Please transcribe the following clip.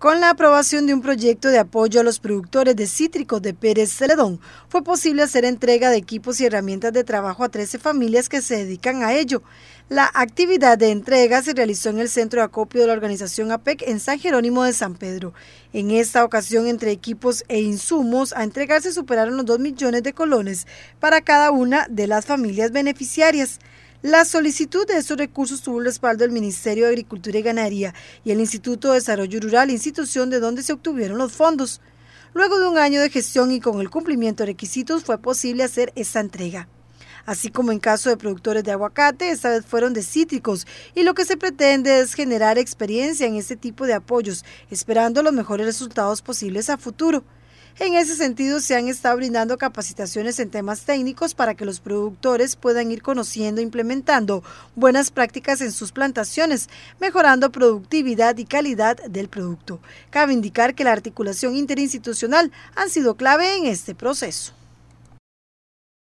Con la aprobación de un proyecto de apoyo a los productores de cítricos de Pérez Celedón, fue posible hacer entrega de equipos y herramientas de trabajo a 13 familias que se dedican a ello. La actividad de entrega se realizó en el centro de acopio de la organización APEC en San Jerónimo de San Pedro. En esta ocasión, entre equipos e insumos a entregarse superaron los 2 millones de colones para cada una de las familias beneficiarias. La solicitud de esos recursos tuvo el respaldo del Ministerio de Agricultura y Ganadería y el Instituto de Desarrollo Rural, institución de donde se obtuvieron los fondos. Luego de un año de gestión y con el cumplimiento de requisitos fue posible hacer esta entrega. Así como en caso de productores de aguacate, esta vez fueron de cítricos y lo que se pretende es generar experiencia en este tipo de apoyos, esperando los mejores resultados posibles a futuro. En ese sentido, se han estado brindando capacitaciones en temas técnicos para que los productores puedan ir conociendo e implementando buenas prácticas en sus plantaciones, mejorando productividad y calidad del producto. Cabe indicar que la articulación interinstitucional ha sido clave en este proceso.